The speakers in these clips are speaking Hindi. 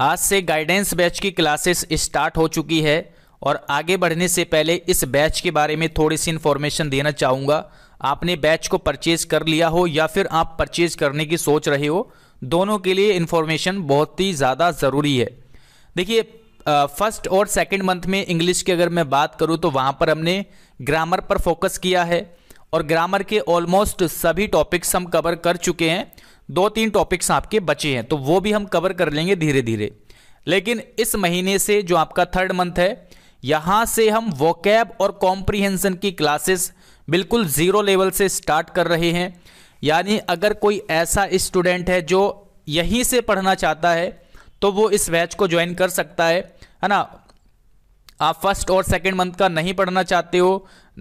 आज से गाइडेंस बैच की क्लासेस स्टार्ट हो चुकी है और आगे बढ़ने से पहले इस बैच के बारे में थोड़ी सी इन्फॉर्मेशन देना चाहूँगा आपने बैच को परचेज कर लिया हो या फिर आप परचेज करने की सोच रहे हो दोनों के लिए इन्फॉर्मेशन बहुत ही ज़्यादा ज़रूरी है देखिए फर्स्ट और सेकेंड मंथ में इंग्लिश की अगर मैं बात करूँ तो वहाँ पर हमने ग्रामर पर फोकस किया है और ग्रामर के ऑलमोस्ट सभी टॉपिक्स हम कवर कर चुके हैं दो तीन टॉपिक्स आपके बचे हैं तो वो भी हम कवर कर लेंगे धीरे धीरे लेकिन इस महीने से जो आपका थर्ड मंथ है यहां से हम वोकैब और कॉम्प्रीहेंशन की क्लासेस बिल्कुल ज़ीरो लेवल से स्टार्ट कर रहे हैं यानी अगर कोई ऐसा स्टूडेंट है जो यहीं से पढ़ना चाहता है तो वो इस बैच को ज्वाइन कर सकता है है ना आप फर्स्ट और सेकेंड मंथ का नहीं पढ़ना चाहते हो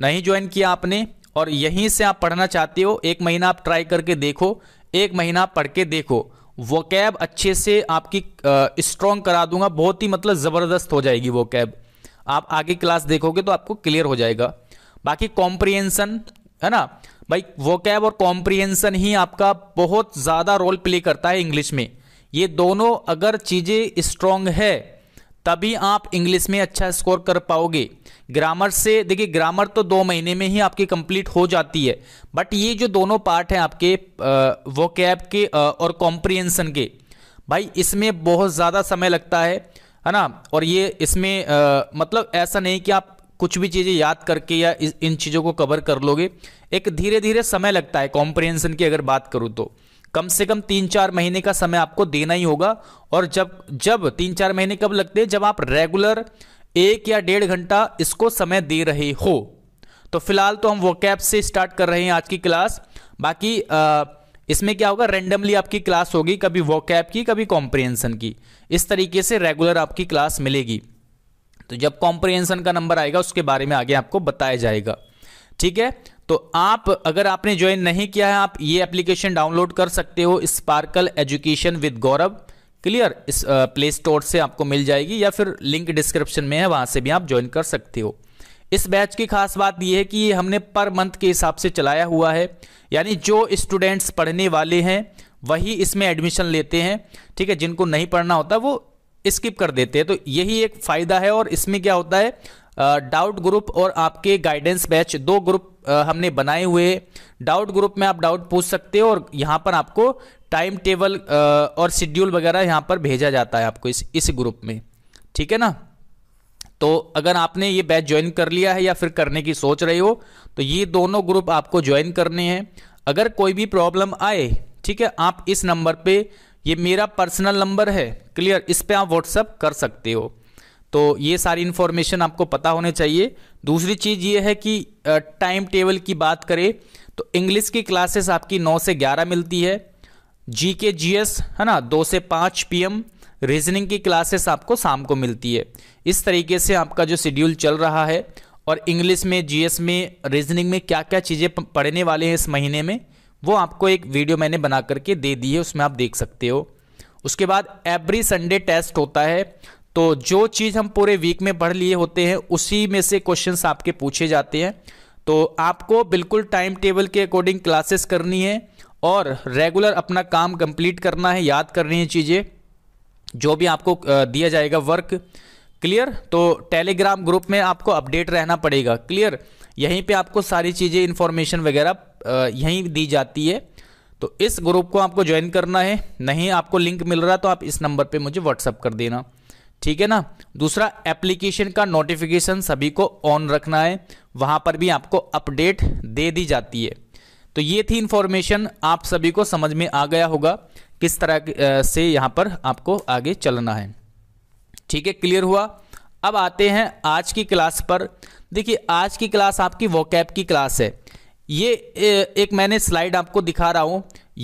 नहीं ज्वाइन किया आपने और यहीं से आप पढ़ना चाहते हो एक महीना आप ट्राई करके देखो एक महीना पढ़ के देखो वो कैब अच्छे से आपकी स्ट्रॉन्ग करा दूंगा बहुत ही मतलब ज़बरदस्त हो जाएगी वो कैब आप आगे क्लास देखोगे तो आपको क्लियर हो जाएगा बाकी कॉम्प्रिहेंसन है ना भाई वो कैब और कॉम्प्रिहेंसन ही आपका बहुत ज़्यादा रोल प्ले करता है इंग्लिश में ये दोनों अगर चीज़ें स्ट्रॉन्ग है तभी आप इंग्लिश में अच्छा स्कोर कर पाओगे ग्रामर से देखिए ग्रामर तो दो महीने में ही आपकी कंप्लीट हो जाती है बट ये जो दोनों पार्ट हैं आपके वो कैब के और कॉम्प्रिहेंसन के भाई इसमें बहुत ज़्यादा समय लगता है है ना और ये इसमें आ, मतलब ऐसा नहीं कि आप कुछ भी चीज़ें याद करके या इन चीज़ों को कवर कर लोगे एक धीरे धीरे समय लगता है कॉम्प्रिहेंसन की अगर बात करूँ तो कम से कम तीन चार महीने का समय आपको देना ही होगा और जब जब तीन चार महीने कब लगते हैं जब आप रेगुलर एक या डेढ़ घंटा इसको समय दे रहे हो तो फिलहाल तो हम वोकैप से स्टार्ट कर रहे हैं आज की क्लास बाकी आ, इसमें क्या होगा रेंडमली आपकी क्लास होगी कभी वोकैप की कभी कॉम्प्रिहेंसन की इस तरीके से रेगुलर आपकी क्लास मिलेगी तो जब कॉम्प्रिहेंसन का नंबर आएगा उसके बारे में आगे आपको बताया जाएगा ठीक है तो आप अगर आपने ज्वाइन नहीं किया है आप ये एप्लीकेशन डाउनलोड कर सकते हो sparkle education with Gaurav clear इस प्ले स्टोर से आपको मिल जाएगी या फिर लिंक डिस्क्रिप्शन में है वहां से भी आप ज्वाइन कर सकते हो इस बैच की खास बात यह है कि ये हमने पर मंथ के हिसाब से चलाया हुआ है यानी जो स्टूडेंट्स पढ़ने वाले हैं वही इसमें एडमिशन लेते हैं ठीक है जिनको नहीं पढ़ना होता वो स्किप कर देते हैं तो यही एक फ़ायदा है और इसमें क्या होता है डाउट ग्रुप और आपके गाइडेंस बैच दो ग्रुप हमने बनाए हुए डाउट ग्रुप में आप डाउट पूछ सकते हो और यहाँ पर आपको टाइम टेबल और शेड्यूल वगैरह यहाँ पर भेजा जाता है आपको इस इस ग्रुप में ठीक है ना तो अगर आपने ये बैच ज्वाइन कर लिया है या फिर करने की सोच रहे हो तो ये दोनों ग्रुप आपको ज्वाइन करने हैं अगर कोई भी प्रॉब्लम आए ठीक है आप इस नंबर पे ये मेरा पर्सनल नंबर है क्लियर इस पे आप व्हाट्सअप कर सकते हो तो ये सारी इन्फॉर्मेशन आपको पता होने चाहिए दूसरी चीज़ ये है कि टाइम टेबल की बात करें तो इंग्लिश की क्लासेस आपकी 9 से 11 मिलती है जी के जी एस है ना 2 से 5 पीएम रीजनिंग की क्लासेस आपको शाम को मिलती है इस तरीके से आपका जो शेड्यूल चल रहा है और इंग्लिश में जी में रीजनिंग में क्या क्या चीज़ें पढ़ने वाले हैं इस महीने में वो आपको एक वीडियो मैंने बना करके दे दी है उसमें आप देख सकते हो उसके बाद एवरी संडे टेस्ट होता है तो जो चीज़ हम पूरे वीक में पढ़ लिए होते हैं उसी में से क्वेश्चंस आपके पूछे जाते हैं तो आपको बिल्कुल टाइम टेबल के अकॉर्डिंग क्लासेस करनी है और रेगुलर अपना काम कंप्लीट करना है याद करनी है चीज़ें जो भी आपको दिया जाएगा वर्क क्लियर तो टेलीग्राम ग्रुप में आपको अपडेट रहना पड़ेगा क्लियर यहीं पे आपको सारी चीज़ें इन्फॉर्मेशन वगैरह यहीं दी जाती है तो इस ग्रुप को आपको ज्वाइन करना है नहीं आपको लिंक मिल रहा तो आप इस नंबर पे मुझे व्हाट्सअप कर देना ठीक है ना दूसरा एप्लीकेशन का नोटिफिकेशन सभी को ऑन रखना है वहां पर भी आपको अपडेट दे दी जाती है तो ये थी इंफॉर्मेशन आप सभी को समझ में आ गया होगा किस तरह से यहाँ पर आपको आगे चलना है ठीक है क्लियर हुआ अब आते हैं आज की क्लास पर देखिए आज की क्लास आपकी वोकैप की क्लास है ये एक मैंने स्लाइड आपको दिखा रहा हूं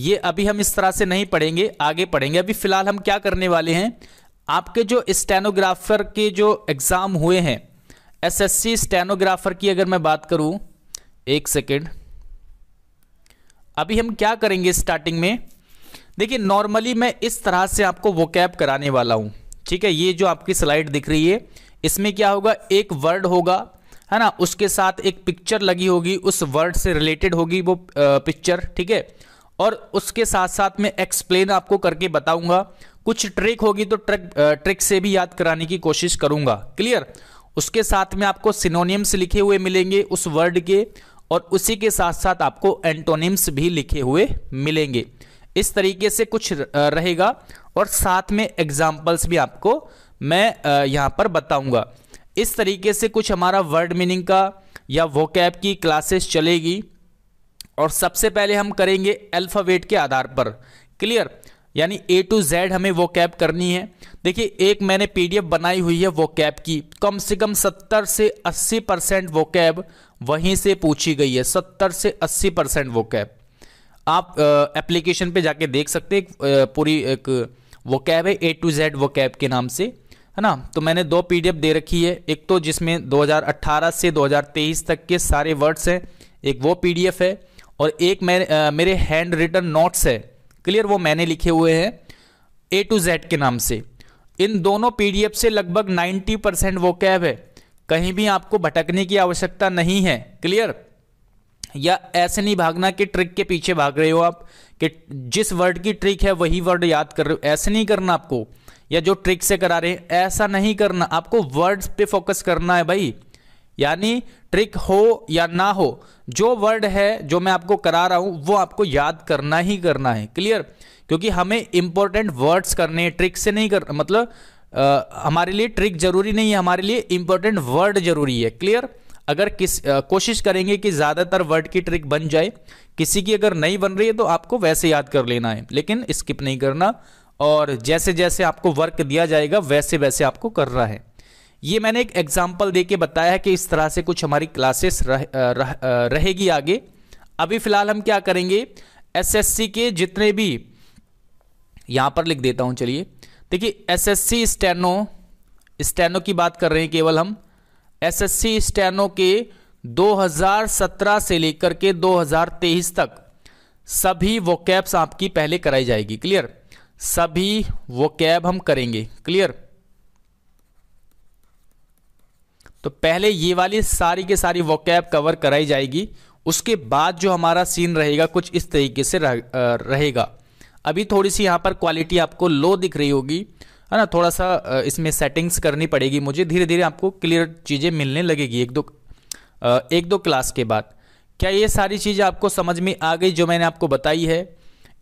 ये अभी हम इस तरह से नहीं पढ़ेंगे आगे पढ़ेंगे अभी फ़िलहाल हम क्या करने वाले हैं आपके जो स्टेनोग्राफर के जो एग्ज़ाम हुए हैं एसएससी स्टेनोग्राफर की अगर मैं बात करूं एक सेकेंड अभी हम क्या करेंगे स्टार्टिंग में देखिए नॉर्मली मैं इस तरह से आपको वो कैप कराने वाला हूं ठीक है ये जो आपकी स्लाइड दिख रही है इसमें क्या होगा एक वर्ड होगा है ना उसके साथ एक पिक्चर लगी होगी उस वर्ड से रिलेटेड होगी वो पिक्चर ठीक है और उसके साथ साथ मैं एक्सप्लेन आपको करके बताऊंगा कुछ ट्रिक होगी तो ट्रिक ट्रिक से भी याद कराने की कोशिश करूंगा क्लियर उसके साथ में आपको सिनोनियम्स लिखे हुए मिलेंगे उस वर्ड के और उसी के साथ साथ आपको एंटोनिम्स भी लिखे हुए मिलेंगे इस तरीके से कुछ रहेगा और साथ में एग्जाम्पल्स भी आपको मैं यहाँ पर बताऊँगा इस तरीके से कुछ हमारा वर्ड मीनिंग का या वो की क्लासेस चलेगी और सबसे पहले हम करेंगे अल्फ़ावेट के आधार पर क्लियर यानी ए टू जेड हमें वो कैप करनी है देखिए एक मैंने पीडीएफ बनाई हुई है वो कैप की कम से कम 70 से 80 परसेंट वो कैब वहीं से पूछी गई है 70 से 80 परसेंट वो कैब आप एप्लीकेशन पे जाके देख सकते हैं पूरी एक वो कैब है A to Z vocab के नाम से है ना तो मैंने दो पीडीएफ दे रखी है एक तो जिसमें 2018 से 2023 तक के सारे वर्ड्स हैं एक वो पीडीएफ है और एक मेरे मेरे हैंड रिटर्न नोट्स है क्लियर वो मैंने लिखे हुए हैं ए टू जेड के नाम से इन दोनों पीडीएफ से लगभग 90 परसेंट वो कैब है कहीं भी आपको भटकने की आवश्यकता नहीं है क्लियर या ऐसे नहीं भागना कि ट्रिक के पीछे भाग रहे हो आप कि जिस वर्ड की ट्रिक है वही वर्ड याद कर रहे हो ऐसे नहीं करना आपको या जो ट्रिक से करा रहे हैं ऐसा नहीं करना आपको वर्ड्स पे फोकस करना है भाई यानी ट्रिक हो या ना हो जो वर्ड है जो मैं आपको करा रहा हूँ वो आपको याद करना ही करना है क्लियर क्योंकि हमें इंपॉर्टेंट वर्ड्स करने हैं ट्रिक से नहीं कर मतलब आ, हमारे लिए ट्रिक जरूरी नहीं है हमारे लिए इंपॉर्टेंट वर्ड जरूरी है क्लियर अगर किस आ, कोशिश करेंगे कि ज़्यादातर वर्ड की ट्रिक बन जाए किसी की अगर नहीं बन रही है तो आपको वैसे याद कर लेना है लेकिन स्किप नहीं करना और जैसे जैसे आपको वर्क दिया जाएगा वैसे वैसे आपको करना है ये मैंने एक एग्जाम्पल दे के बताया कि इस तरह से कुछ हमारी क्लासेस रह, रह, रहेगी आगे अभी फिलहाल हम क्या करेंगे एसएससी के जितने भी यहां पर लिख देता हूं चलिए देखिए एसएससी स्टेनो स्टेनो की बात कर रहे हैं केवल हम एसएससी स्टेनो के 2017 से लेकर के 2023 तक सभी कैब्स आपकी पहले कराई जाएगी क्लियर सभी कैब हम करेंगे क्लियर तो पहले ये वाली सारी के सारी वॉकैप कवर कराई जाएगी उसके बाद जो हमारा सीन रहेगा कुछ इस तरीके से रह, रहेगा अभी थोड़ी सी यहाँ पर क्वालिटी आपको लो दिख रही होगी है ना थोड़ा सा इसमें सेटिंग्स करनी पड़ेगी मुझे धीरे धीरे आपको क्लियर चीज़ें मिलने लगेगी एक दो एक दो क्लास के बाद क्या ये सारी चीज़ें आपको समझ में आ गई जो मैंने आपको बताई है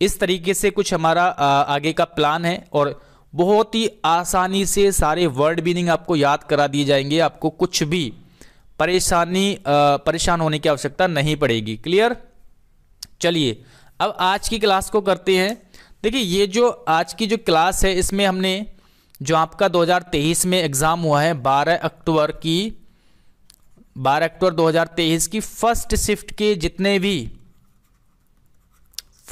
इस तरीके से कुछ हमारा आगे का प्लान है और बहुत ही आसानी से सारे वर्ड मीनिंग आपको याद करा दिए जाएंगे आपको कुछ भी परेशानी परेशान होने की आवश्यकता नहीं पड़ेगी क्लियर चलिए अब आज की क्लास को करते हैं देखिए ये जो आज की जो क्लास है इसमें हमने जो आपका 2023 में एग्ज़ाम हुआ है 12 अक्टूबर की 12 अक्टूबर 2023 की फर्स्ट शिफ्ट के जितने भी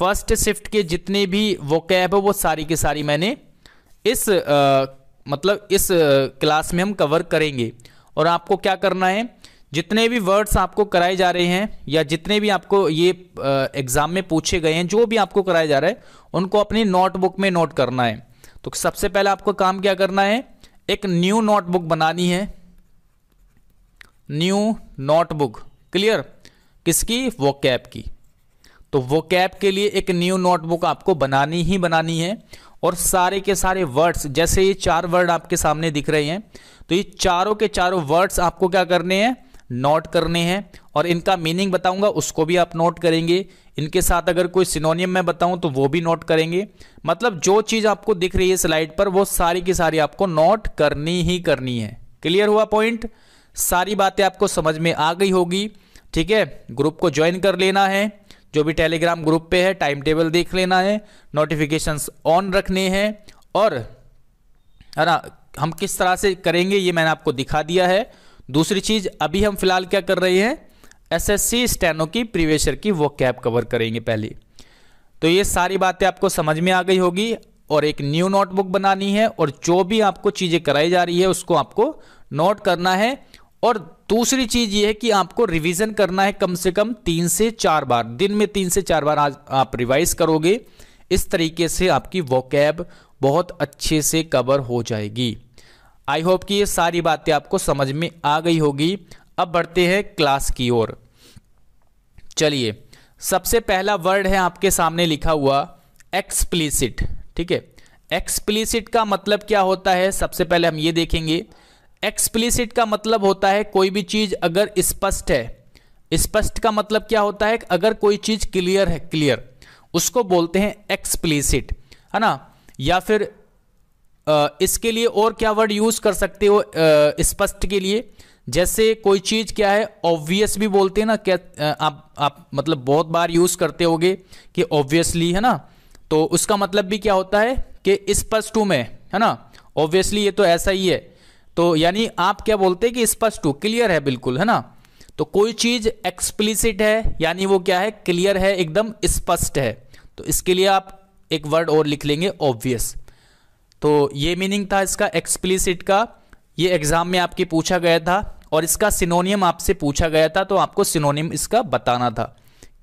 फर्स्ट शिफ्ट के जितने भी वो कैब है वो सारी की सारी मैंने इस आ, मतलब इस क्लास में हम कवर करेंगे और आपको क्या करना है जितने भी वर्ड्स आपको कराए जा रहे हैं या जितने भी आपको ये एग्ज़ाम में पूछे गए हैं जो भी आपको कराया जा रहा है उनको अपनी नोटबुक में नोट करना है तो सबसे पहले आपको काम क्या करना है एक न्यू नोटबुक बनानी है न्यू नोटबुक क्लियर किसकी वो कैप की तो वो कैप के लिए एक न्यू नोटबुक आपको बनानी ही बनानी है और सारे के सारे वर्ड्स जैसे ये चार वर्ड आपके सामने दिख रहे हैं तो ये चारों के चारों वर्ड्स आपको क्या करने हैं नोट करने हैं और इनका मीनिंग बताऊंगा उसको भी आप नोट करेंगे इनके साथ अगर कोई सिनोनियम मैं बताऊं तो वो भी नोट करेंगे मतलब जो चीज़ आपको दिख रही है स्लाइड पर वो सारी की सारी आपको नोट करनी ही करनी है क्लियर हुआ पॉइंट सारी बातें आपको समझ में आ गई होगी ठीक है ग्रुप को ज्वाइन कर लेना है जो भी टेलीग्राम ग्रुप पे है टाइम टेबल देख लेना है नोटिफिकेशंस ऑन रखने हैं और है ना हम किस तरह से करेंगे ये मैंने आपको दिखा दिया है दूसरी चीज़ अभी हम फिलहाल क्या कर रहे हैं एसएससी स्टैनो की प्रिवेशर की वो कैप कवर करेंगे पहले तो ये सारी बातें आपको समझ में आ गई होगी और एक न्यू नोटबुक बनानी है और जो भी आपको चीज़ें कराई जा रही है उसको आपको नोट करना है और दूसरी चीज ये है कि आपको रिवीजन करना है कम से कम तीन से चार बार दिन में तीन से चार बार आज आप रिवाइज करोगे इस तरीके से आपकी वोकैब बहुत अच्छे से कवर हो जाएगी आई होप कि ये सारी बातें आपको समझ में आ गई होगी अब बढ़ते हैं क्लास की ओर चलिए सबसे पहला वर्ड है आपके सामने लिखा हुआ एक्सप्लिसिट ठीक है एक्सप्लिसिट का मतलब क्या होता है सबसे पहले हम ये देखेंगे एक्सप्लिसिट का मतलब होता है कोई भी चीज़ अगर स्पष्ट है स्पष्ट का मतलब क्या होता है अगर कोई चीज़ क्लियर है क्लियर उसको बोलते हैं एक्सप्लिसिट है ना या फिर आ, इसके लिए और क्या वर्ड यूज़ कर सकते हो स्पष्ट के लिए जैसे कोई चीज़ क्या है ऑब्वियस भी बोलते हैं ना क्या आप आप मतलब बहुत बार यूज़ करते होगे कि ऑब्वियसली है ना तो उसका मतलब भी क्या होता है कि स्पष्ट हूँ मैं है ना ऑब्वियसली ये तो ऐसा ही है तो यानी आप क्या बोलते हैं कि स्पष्ट हो क्लियर है बिल्कुल है ना तो कोई चीज एक्सप्लिसिट है यानी वो क्या है क्लियर है एकदम स्पष्ट है तो इसके लिए आप एक वर्ड और लिख लेंगे ऑब्वियस तो ये मीनिंग था इसका एक्सप्लिसिट का ये एग्जाम में आपके पूछा गया था और इसका सिनोनियम आपसे पूछा गया था तो आपको सिनोनियम इसका बताना था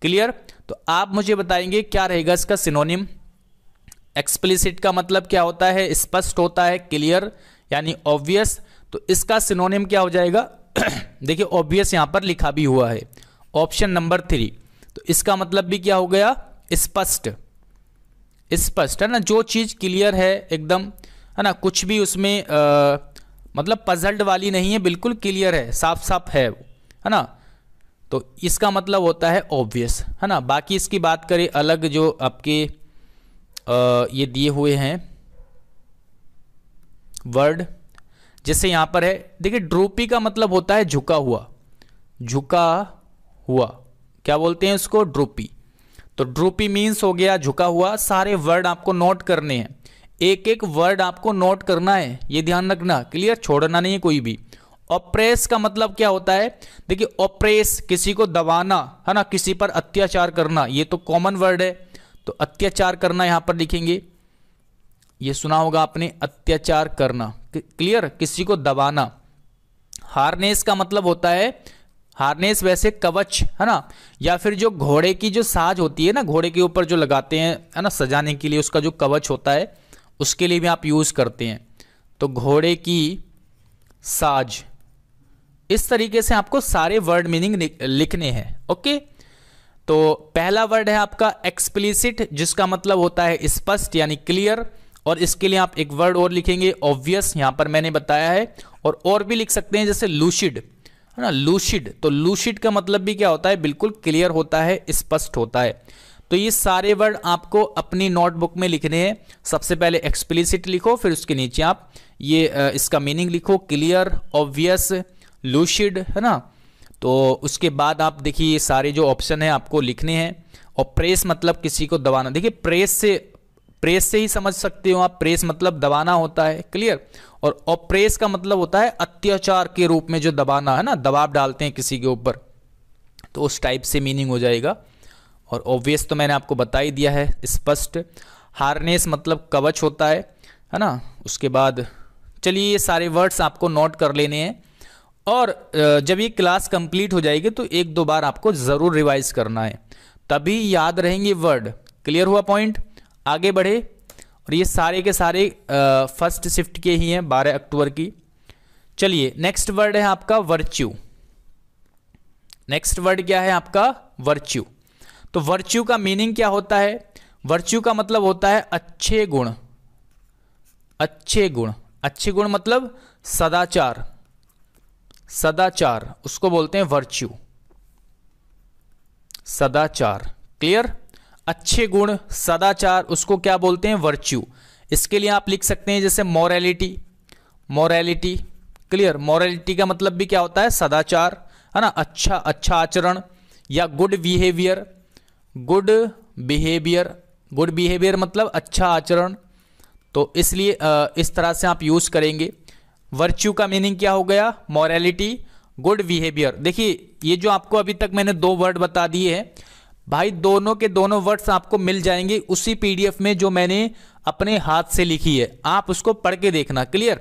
क्लियर तो आप मुझे बताएंगे क्या रहेगा इसका सिनोनियम एक्सप्लिसिट का मतलब क्या होता है स्पष्ट होता है क्लियर यानी ऑब्वियस तो इसका सिनोनिम क्या हो जाएगा देखिए ऑब्वियस यहाँ पर लिखा भी हुआ है ऑप्शन नंबर थ्री तो इसका मतलब भी क्या हो गया स्पष्ट स्पष्ट है ना जो चीज़ क्लियर है एकदम है ना कुछ भी उसमें आ, मतलब पजल्ड वाली नहीं है बिल्कुल क्लियर है साफ साफ है है ना तो इसका मतलब होता है ऑब्वियस है ना बाकी इसकी बात करें अलग जो आपके आ, ये दिए हुए हैं वर्ड जैसे यहां पर है देखिए ड्रोपी का मतलब होता है झुका हुआ झुका हुआ क्या बोलते हैं उसको ड्रोपी तो ड्रोपी मीन्स हो गया झुका हुआ सारे वर्ड आपको नोट करने हैं एक एक वर्ड आपको नोट करना है ये ध्यान रखना क्लियर छोड़ना नहीं है कोई भी ऑप्रेस का मतलब क्या होता है देखिए ऑप्रेस किसी को दबाना है ना किसी पर अत्याचार करना ये तो कॉमन वर्ड है तो अत्याचार करना यहां पर लिखेंगे ये सुना होगा आपने अत्याचार करना क्लियर किसी को दबाना हार्नेस का मतलब होता है हार्नेस वैसे कवच है ना या फिर जो घोड़े की जो साज होती है ना घोड़े के ऊपर जो लगाते हैं है ना सजाने के लिए उसका जो कवच होता है उसके लिए भी आप यूज़ करते हैं तो घोड़े की साज इस तरीके से आपको सारे वर्ड मीनिंग लिखने हैं ओके तो पहला वर्ड है आपका एक्सप्लिसिट जिसका मतलब होता है स्पष्ट यानी क्लियर और इसके लिए आप एक वर्ड और लिखेंगे ऑब्वियस यहां पर मैंने बताया है और और भी लिख सकते हैं जैसे लूशिड है ना लूशिड तो लूशिड का मतलब भी क्या होता है बिल्कुल क्लियर होता है स्पष्ट होता है तो ये सारे वर्ड आपको अपनी नोटबुक में लिखने हैं सबसे पहले एक्सप्लिसिट लिखो फिर उसके नीचे आप ये इसका मीनिंग लिखो क्लियर ऑब्वियस लूशिड है ना तो उसके बाद आप देखिए ये सारे जो ऑप्शन है आपको लिखने हैं और प्रेस मतलब किसी को दबाना देखिए प्रेस से प्रेस से ही समझ सकते हो आप प्रेस मतलब दबाना होता है क्लियर और ऑप्रेस का मतलब होता है अत्याचार के रूप में जो दबाना है ना दबाव डालते हैं किसी के ऊपर तो उस टाइप से मीनिंग हो जाएगा और ऑब्वियस तो मैंने आपको बता ही दिया है स्पष्ट हार्नेस मतलब कवच होता है है ना उसके बाद चलिए ये सारे वर्ड्स आपको नोट कर लेने हैं और जब ये क्लास कंप्लीट हो जाएगी तो एक दो बार आपको ज़रूर रिवाइज करना है तभी याद रहेंगे वर्ड क्लियर हुआ पॉइंट आगे बढ़े और ये सारे के सारे फर्स्ट शिफ्ट के ही हैं बारह अक्टूबर की चलिए नेक्स्ट वर्ड है आपका वर्च्यू नेक्स्ट वर्ड क्या है आपका वर्च्यू तो वर्च्यू का मीनिंग क्या होता है वर्च्यू का मतलब होता है अच्छे गुण अच्छे गुण अच्छे गुण मतलब सदाचार सदाचार उसको बोलते हैं वर्च्यू सदाचार क्लियर अच्छे गुण सदाचार उसको क्या बोलते हैं वर्च्यू इसके लिए आप लिख सकते हैं जैसे मॉरेलिटी मॉरेलिटी क्लियर मॉरेलिटी का मतलब भी क्या होता है सदाचार है ना अच्छा अच्छा आचरण या good behaviour good behaviour good behaviour मतलब अच्छा आचरण तो इसलिए इस तरह से आप यूज़ करेंगे वर्च्यू का मीनिंग क्या हो गया मॉरेलिटी गुड बिहेवियर देखिए ये जो आपको अभी तक मैंने दो वर्ड बता दिए हैं भाई दोनों के दोनों वर्ड्स आपको मिल जाएंगे उसी पीडीएफ में जो मैंने अपने हाथ से लिखी है आप उसको पढ़ के देखना क्लियर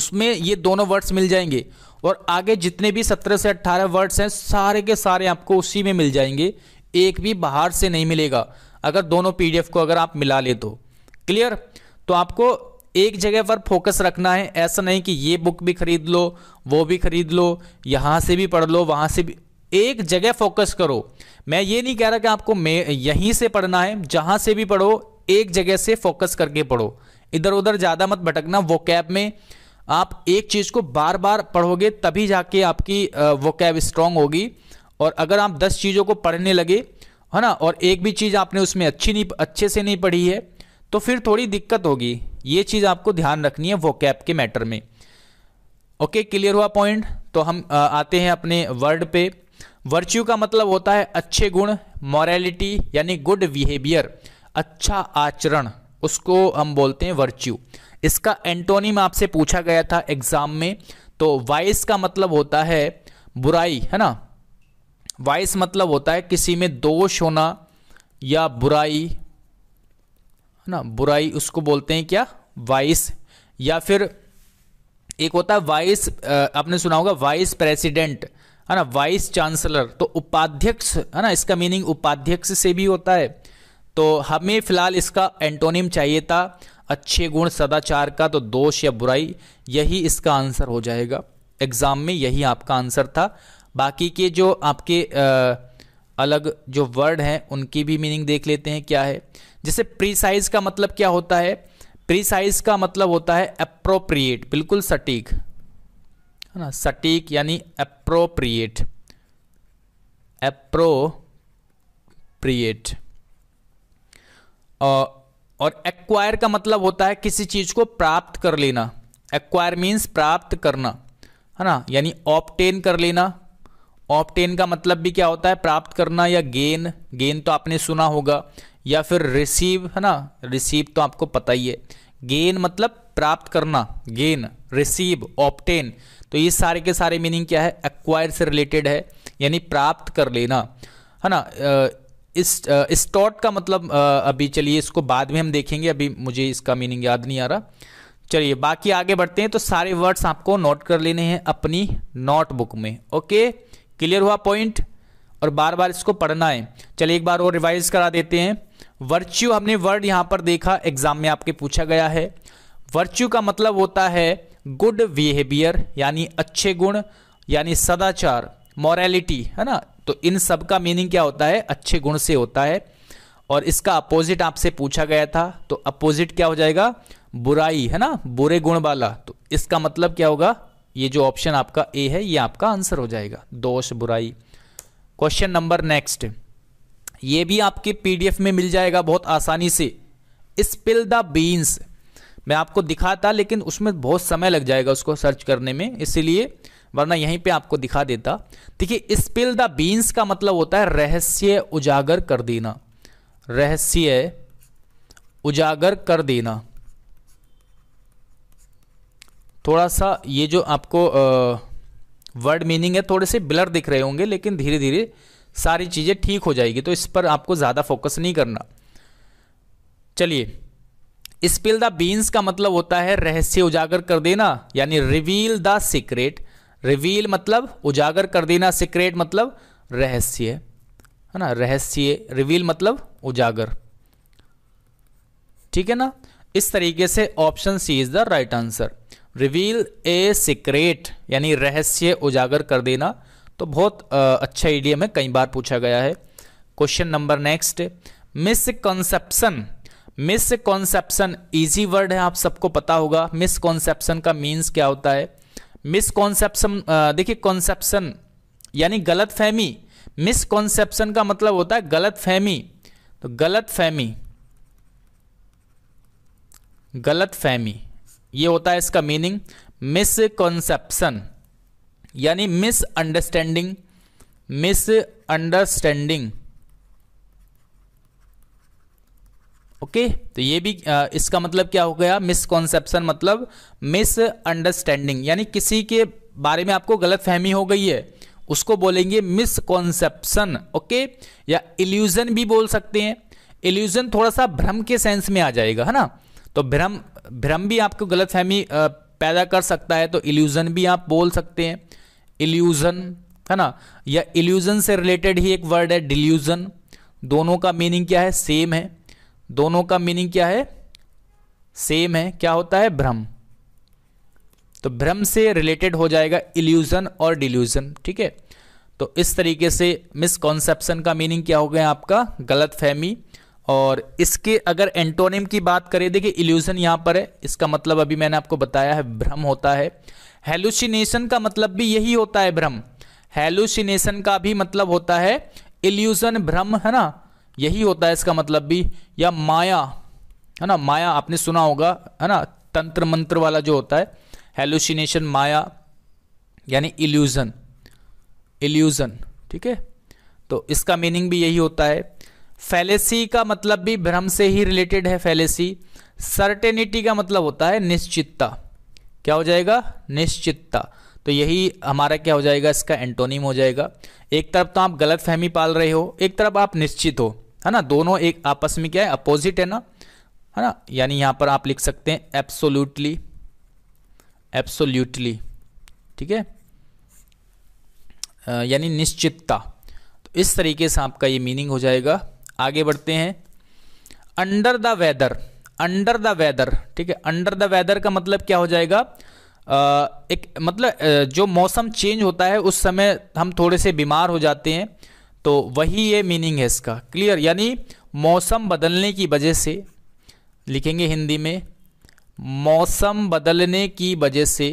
उसमें ये दोनों वर्ड्स मिल जाएंगे और आगे जितने भी सत्रह से अट्ठारह वर्ड्स हैं सारे के सारे आपको उसी में मिल जाएंगे एक भी बाहर से नहीं मिलेगा अगर दोनों पीडीएफ को अगर आप मिला ले तो क्लियर तो आपको एक जगह पर फोकस रखना है ऐसा नहीं कि ये बुक भी खरीद लो वो भी खरीद लो यहाँ से भी पढ़ लो वहाँ से भी एक जगह फोकस करो मैं ये नहीं कह रहा कि आपको यहीं से पढ़ना है जहां से भी पढ़ो एक जगह से फोकस करके पढ़ो इधर उधर ज़्यादा मत भटकना वो कैब में आप एक चीज़ को बार बार पढ़ोगे तभी जाके आपकी वो कैब स्ट्रांग होगी और अगर आप दस चीज़ों को पढ़ने लगे है ना और एक भी चीज़ आपने उसमें अच्छी नहीं अच्छे से नहीं पढ़ी है तो फिर थोड़ी दिक्कत होगी ये चीज़ आपको ध्यान रखनी है वो कैब के मैटर में ओके क्लियर हुआ पॉइंट तो हम आते हैं अपने वर्ड पे वर्च्यू का मतलब होता है अच्छे गुण मॉरेलिटी यानी गुड बिहेवियर अच्छा आचरण उसको हम बोलते हैं वर्च्यू इसका एंटोनिम आपसे पूछा गया था एग्जाम में तो वाइस का मतलब होता है बुराई है ना वाइस मतलब होता है किसी में दोष होना या बुराई है ना बुराई उसको बोलते हैं क्या वाइस या फिर एक होता है वाइस आपने सुना होगा वाइस प्रेसिडेंट है ना वाइस चांसलर तो उपाध्यक्ष है ना इसका मीनिंग उपाध्यक्ष से भी होता है तो हमें फिलहाल इसका एंटोनिम चाहिए था अच्छे गुण सदाचार का तो दोष या बुराई यही इसका आंसर हो जाएगा एग्ज़ाम में यही आपका आंसर था बाकी के जो आपके आ, अलग जो वर्ड हैं उनकी भी मीनिंग देख लेते हैं क्या है जैसे प्रीसाइज का मतलब क्या होता है प्रीसाइज का मतलब होता है अप्रोप्रिएट बिल्कुल सटीक है ना सटीक यानी अप्रोप्रिएट अप्रोप्रिएट और एक्वायर का मतलब होता है किसी चीज़ को प्राप्त कर लेना एक्वायर मीन्स प्राप्त करना है ना यानी ऑप्टेन कर लेना ऑप्टेन का मतलब भी क्या होता है प्राप्त करना या गेन गेन तो आपने सुना होगा या फिर रिसीव है ना रिसीव तो आपको पता ही है गेन मतलब प्राप्त करना गेन रिसीव ऑप्टेन तो ये सारे के सारे मीनिंग क्या है एक्वायर से रिलेटेड है यानी प्राप्त कर लेना है ना इस स्टॉट का मतलब अभी चलिए इसको बाद में हम देखेंगे अभी मुझे इसका मीनिंग याद नहीं आ रहा चलिए बाकी आगे बढ़ते हैं तो सारे वर्ड्स आपको नोट कर लेने हैं अपनी नोटबुक में ओके क्लियर हुआ पॉइंट और बार बार इसको पढ़ना है चलिए एक बार और रिवाइज करा देते हैं वर्च्यू हमने वर्ड यहां पर देखा एग्जाम में आपके पूछा गया है वर्च्यू का मतलब होता है गुड बिहेवियर यानी अच्छे गुण यानी सदाचार मॉरेलिटी है ना तो इन सब का मीनिंग क्या होता है अच्छे गुण से होता है और इसका अपोजिट आपसे पूछा गया था तो अपोजिट क्या हो जाएगा बुराई है ना बुरे गुण वाला तो इसका मतलब क्या होगा ये जो ऑप्शन आपका ए है ये आपका आंसर हो जाएगा दोष बुराई क्वेश्चन नंबर नेक्स्ट ये भी आपके पीडीएफ में मिल जाएगा बहुत आसानी से स्पिल द बीन्स मैं आपको दिखाता लेकिन उसमें बहुत समय लग जाएगा उसको सर्च करने में इसीलिए वरना यहीं पे आपको दिखा देता देखिए स्पिल द बीन्स का मतलब होता है रहस्य उजागर कर देना रहस्य उजागर कर देना थोड़ा सा ये जो आपको वर्ड मीनिंग है थोड़े से ब्लर दिख रहे होंगे लेकिन धीरे धीरे सारी चीज़ें ठीक हो जाएगी तो इस पर आपको ज़्यादा फोकस नहीं करना चलिए स्पिल द बीन्स का मतलब होता है रहस्य उजागर कर देना यानी रिवील द सीक्रेट रिवील मतलब उजागर कर देना सीक्रेट मतलब रहस्य है ना रहस्य रिवील मतलब उजागर ठीक है ना इस तरीके से option C is the right answer reveal a secret यानी रहस्य उजागर कर देना तो बहुत अच्छा ईडीएम है कई बार पूछा गया है question number next misconception misconception easy word है आप सबको पता होगा मिसकॉन्सेप्शन का मीन्स क्या होता है मिसकॉन्सेप्शन देखिए कॉन्सेप्शन यानी गलत फहमी मिसकॉन्सेप्शन का मतलब होता है गलत फहमी तो गलत फहमी गलत फहमी ये होता है इसका मीनिंग मिसकॉन्सेप्शन यानी misunderstanding misunderstanding okay तो ये भी आ, इसका मतलब क्या हो गया मिसकॉन्सेप्शन मतलब मिस अंडरस्टैंडिंग यानी किसी के बारे में आपको गलत फहमी हो गई है उसको बोलेंगे मिसकॉन्सेप्शन ओके या इल्यूजन भी बोल सकते हैं इल्यूजन थोड़ा सा भ्रम के सेंस में आ जाएगा है ना तो भ्रम भ्रम भी आपको गलत फहमी पैदा कर सकता है तो इल्यूजन भी आप बोल सकते हैं इल्यूजन है ना या इल्यूजन से रिलेटेड ही एक वर्ड है डिल्यूजन दोनों का मीनिंग क्या है सेम है दोनों का मीनिंग क्या है सेम है क्या होता है भ्रम तो भ्रम से रिलेटेड हो जाएगा इल्यूजन और डिल्यूजन ठीक है तो इस तरीके से मिसकॉन्सेप्शन का मीनिंग क्या हो गया आपका गलत फहमी और इसके अगर एंटोनिम की बात करें देखिए इल्यूजन यहां पर है इसका मतलब अभी मैंने आपको बताया है भ्रम होता है हेलुसिनेशन का मतलब भी यही होता है भ्रम हेलुसिनेशन का भी मतलब होता है इल्यूजन भ्रम है ना यही होता है इसका मतलब भी या माया है ना माया आपने सुना होगा है ना तंत्र मंत्र वाला जो होता है हेलुसिनेशन माया यानी इल्यूजन इल्यूजन ठीक है तो इसका मीनिंग भी यही होता है फैलेसी का मतलब भी भ्रम से ही रिलेटेड है फैलेसी सर्टेनिटी का मतलब होता है निश्चितता क्या हो जाएगा निश्चितता तो यही हमारा क्या हो जाएगा इसका एंटोनिम हो जाएगा एक तरफ तो आप गलत फहमी पाल रहे हो एक तरफ आप निश्चित हो है ना दोनों एक आपस में क्या है अपोजिट है ना है ना यानी यहां पर आप लिख सकते हैं एब्सोल्यूटली एब्सोल्यूटली ठीक है यानी निश्चितता तो इस तरीके से आपका ये मीनिंग हो जाएगा आगे बढ़ते हैं under the weather under the weather ठीक है अंडर द वेदर का मतलब क्या हो जाएगा एक मतलब जो मौसम चेंज होता है उस समय हम थोड़े से बीमार हो जाते हैं तो वही ये मीनिंग है इसका क्लियर यानी मौसम बदलने की वजह से लिखेंगे हिंदी में मौसम बदलने की वजह से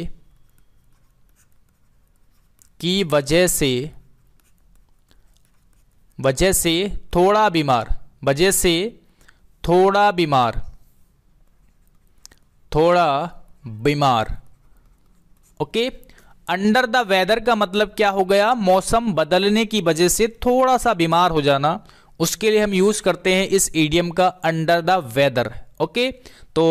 की वजह से वजह से थोड़ा बीमार वजह से थोड़ा बीमार थोड़ा बीमार ओके अंडर द वेदर का मतलब क्या हो गया मौसम बदलने की वजह से थोड़ा सा बीमार हो जाना उसके लिए हम यूज करते हैं इस ईडियम का अंडर द वेदर ओके तो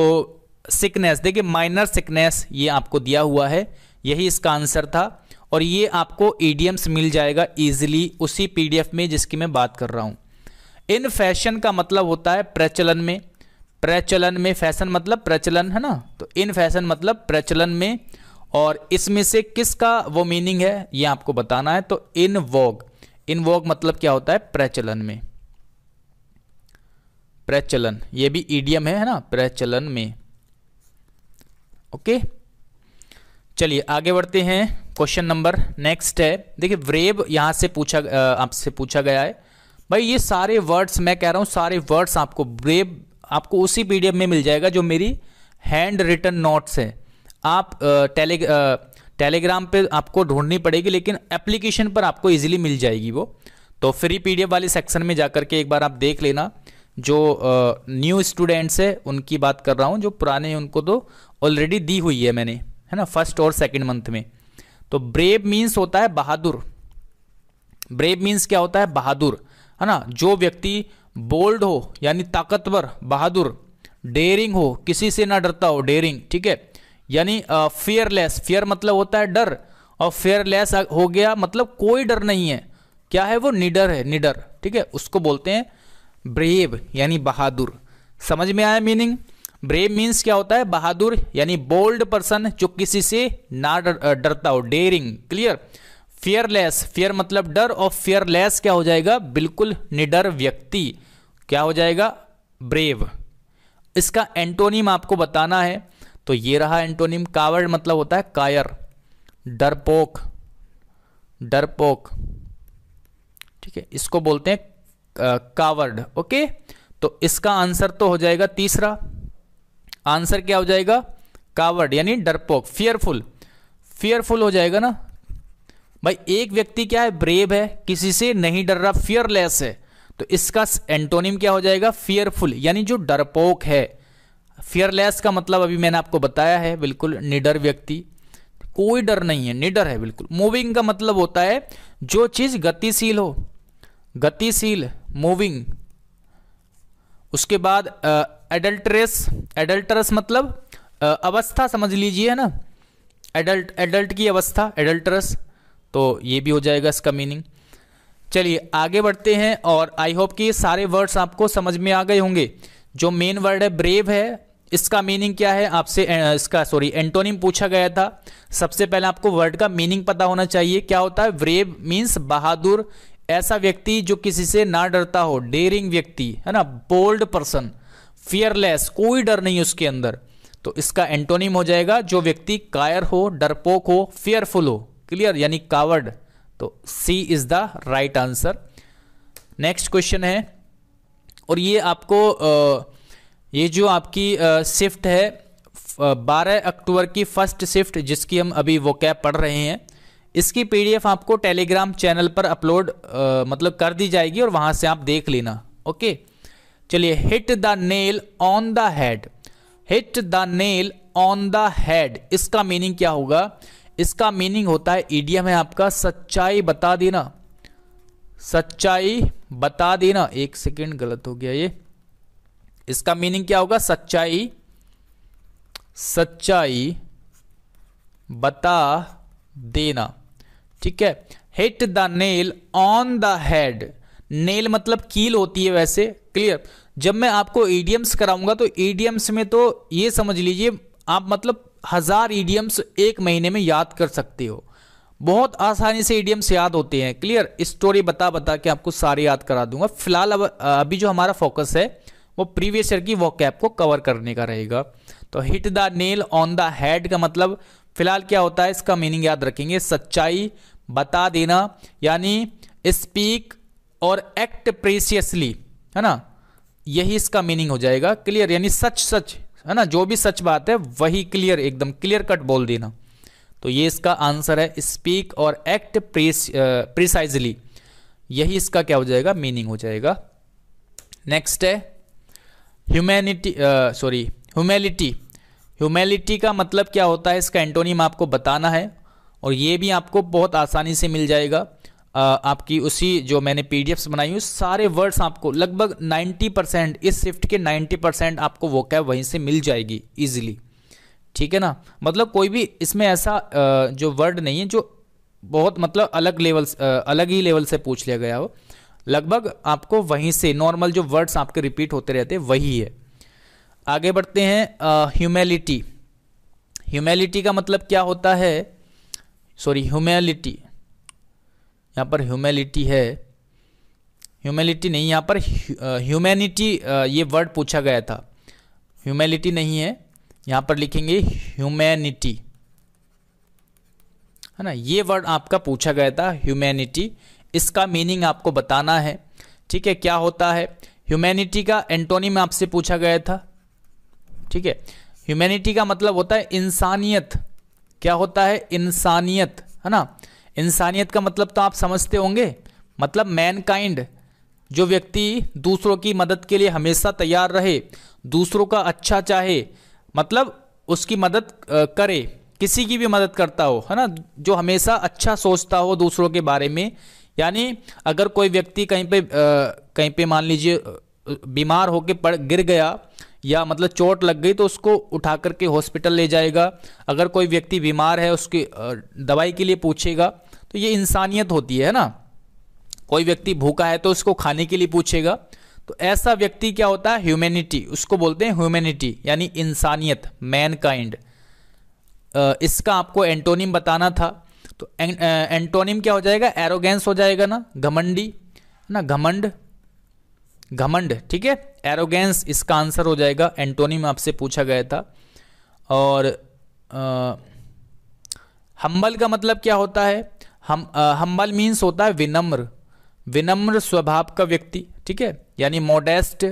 सिकनेस देखिए माइनर सिकनेस ये आपको दिया हुआ है यही इसका आंसर था और ये आपको ईडियम्स मिल जाएगा ईजिली उसी पीडीएफ में जिसकी मैं बात कर रहा हूं इन फैशन का मतलब होता है प्रचलन में प्रचलन में फैशन मतलब प्रचलन है ना तो इन फैशन मतलब प्रचलन में और इसमें से किसका वो मीनिंग है ये आपको बताना है तो इन वॉग इन वॉग मतलब क्या होता है प्रचलन में प्रचलन ये भी ईडियम है, है ना प्रचलन में ओके चलिए आगे बढ़ते हैं क्वेश्चन नंबर नेक्स्ट है देखिए व्रेब यहां से पूछा आपसे पूछा गया है भाई ये सारे वर्ड्स मैं कह रहा हूं सारे वर्ड्स आपको ब्रेब आपको उसी पी में मिल जाएगा जो मेरी हैंड रिटर्न नोट्स है आप टेली टेलीग्राम पे आपको ढूंढनी पड़ेगी लेकिन एप्लीकेशन पर आपको इजीली मिल जाएगी वो तो फ्री पीडीएफ वाले सेक्शन में जा के एक बार आप देख लेना जो न्यू स्टूडेंट्स है उनकी बात कर रहा हूँ जो पुराने उनको तो ऑलरेडी दी हुई है मैंने है ना फर्स्ट और सेकेंड मंथ में तो ब्रेव मीन्स होता है बहादुर ब्रेव मीन्स क्या होता है बहादुर है ना जो व्यक्ति बोल्ड हो यानी ताकतवर बहादुर डेयरिंग हो किसी से ना डरता हो डेयरिंग ठीक है यानी फियरलेस फेयर मतलब होता है डर और फेयरलेस हो गया मतलब कोई डर नहीं है क्या है वो निडर है निडर ठीक है उसको बोलते हैं ब्रेव यानी बहादुर समझ में आया मीनिंग ब्रेव मीन्स क्या होता है बहादुर यानी बोल्ड पर्सन जो किसी से ना डर, डरता हो डेयरिंग क्लियर फेयरलेस फियर मतलब डर और फेयरलेस क्या हो जाएगा बिल्कुल निडर व्यक्ति क्या हो जाएगा ब्रेव इसका एंटोनिम आपको बताना है तो ये रहा एंटोनिम कावर्ड मतलब होता है कायर डरपोक डरपोक ठीक है इसको बोलते हैं कावर्ड ओके तो इसका आंसर तो हो जाएगा तीसरा आंसर क्या हो जाएगा कावर्ड यानी डरपोक फियरफुल फियरफुल हो जाएगा ना भाई एक व्यक्ति क्या है ब्रेव है किसी से नहीं डर रहा फियरलेस है तो इसका एंटोनिम क्या हो जाएगा फियरफुल यानी जो डरपोक है फियरलेस का मतलब अभी मैंने आपको बताया है बिल्कुल निडर व्यक्ति कोई डर नहीं है निडर है बिल्कुल मूविंग का मतलब होता है जो चीज़ गतिशील हो गतिशील मूविंग उसके बाद एडल्ट्रेस एडल्ट्रस मतलब आ, अवस्था समझ लीजिए है ना एडल्ट एडल्ट की अवस्था एडल्ट्रस तो ये भी हो जाएगा इसका मीनिंग चलिए आगे बढ़ते हैं और आई होप कि सारे वर्ड्स आपको समझ में आ गए होंगे जो मेन वर्ड है ब्रेव है इसका मीनिंग क्या है आपसे इसका सॉरी एंटोनिम पूछा गया था सबसे पहले आपको वर्ड का मीनिंग पता होना चाहिए क्या होता है ब्रेव मीन्स बहादुर ऐसा व्यक्ति जो किसी से ना डरता हो डेरिंग व्यक्ति है ना बोल्ड पर्सन फियरलेस कोई डर नहीं उसके अंदर तो इसका एंटोनिम हो जाएगा जो व्यक्ति कायर हो डरपोक हो फियरफुल हो क्लियर यानी कावर्ड तो C is the right answer next question है और ये आपको ये जो आपकी शिफ्ट है बारह अक्टूबर की फर्स्ट शिफ्ट जिसकी हम अभी वो कैप पढ़ रहे हैं इसकी पीडीएफ आपको टेलीग्राम चैनल पर अपलोड मतलब कर दी जाएगी और वहां से आप देख लेना ओके चलिए hit the nail on the head hit the nail on the head इसका मीनिंग क्या होगा इसका मीनिंग होता है ईडियम है आपका सच्चाई बता देना सच्चाई बता देना एक सेकेंड गलत हो गया ये इसका मीनिंग क्या होगा सच्चाई सच्चाई बता देना ठीक है hit the nail on the head nail मतलब कील होती है वैसे क्लियर जब मैं आपको ईडियम्स कराऊंगा तो ईडियम्स में तो ये समझ लीजिए आप मतलब हज़ार ईडियम्स एक महीने में याद कर सकते हो बहुत आसानी से ईडियम्स याद होते हैं क्लियर स्टोरी बता बता के आपको सारे याद करा दूंगा फिलहाल अब अभी जो हमारा फोकस है वो प्रीवियस ईयर की वो कैप को कवर करने का रहेगा तो hit the nail on the head का मतलब फिलहाल क्या होता है इसका मीनिंग याद रखेंगे सच्चाई बता देना यानी स्पीक और एक्ट प्रीसियसली है ना यही इसका मीनिंग हो जाएगा क्लियर यानी सच सच है ना जो भी सच बात है वही क्लियर एकदम क्लियर कट बोल देना तो ये इसका आंसर है स्पीक और एक्ट प्रिसाइजली यही इसका क्या हो जाएगा मीनिंग हो जाएगा नेक्स्ट है ह्यूमैनिटी सॉरी ह्यूमेलिटी ह्यूमेलिटी का मतलब क्या होता है इसका एंटोनिम आपको बताना है और ये भी आपको बहुत आसानी से मिल जाएगा आपकी उसी जो मैंने पीडीएफ्स बनाई हूँ सारे वर्ड्स आपको लगभग 90 परसेंट इस शिफ्ट के 90 परसेंट आपको वो कैब वहीं से मिल जाएगी ईजिली ठीक है ना मतलब कोई भी इसमें ऐसा जो वर्ड नहीं है जो बहुत मतलब अलग लेवल अलग ही लेवल से पूछ लिया गया हो लगभग आपको वहीं से नॉर्मल जो वर्ड्स आपके रिपीट होते रहते हैं वही है आगे बढ़ते हैं ह्यूमैलिटी ह्यूमैलिटी का मतलब क्या होता है सॉरी ह्यूमैलिटी यहाँ पर ह्यूमेलिटी है ह्यूमेलिटी नहीं यहाँ पर ह्यूमैनिटी uh, uh, ये वर्ड पूछा गया था ह्यूमेलिटी नहीं है यहाँ पर लिखेंगे ह्यूमैनिटी है ना ये वर्ड आपका पूछा गया था ह्यूमैनिटी इसका मीनिंग आपको बताना है ठीक है क्या होता है ह्यूमैनिटी का एंटोनी में आपसे पूछा गया था ठीक है ह्यूमैनिटी का मतलब होता है इंसानियत क्या होता है इंसानियत है ना इंसानियत का मतलब तो आप समझते होंगे मतलब मैनकाइंड जो व्यक्ति दूसरों की मदद के लिए हमेशा तैयार रहे दूसरों का अच्छा चाहे मतलब उसकी मदद करे किसी की भी मदद करता हो है ना जो हमेशा अच्छा सोचता हो दूसरों के बारे में यानी अगर कोई व्यक्ति कहीं पे आ, कहीं पे मान लीजिए बीमार होके पड़ गिर गया या मतलब चोट लग गई तो उसको उठा करके हॉस्पिटल ले जाएगा अगर कोई व्यक्ति बीमार है उसकी दवाई के लिए पूछेगा तो ये इंसानियत होती है ना कोई व्यक्ति भूखा है तो उसको खाने के लिए पूछेगा तो ऐसा व्यक्ति क्या होता है ह्यूमैनिटी उसको बोलते हैं ह्यूमैनिटी यानी इंसानियत मैनकाइंड इसका आपको एंटोनिम बताना था तो एंटोनिम क्या हो जाएगा एरोगेंस हो जाएगा ना घमंडी ना घमंड घमंड ठीक है एरोगेंस इसका आंसर हो जाएगा एंटोनिम आपसे पूछा गया था और हम्बल का मतलब क्या होता है हम हम्बल मीन्स होता है विनम्र विनम्र स्वभाव का व्यक्ति ठीक है यानी मोडेस्ट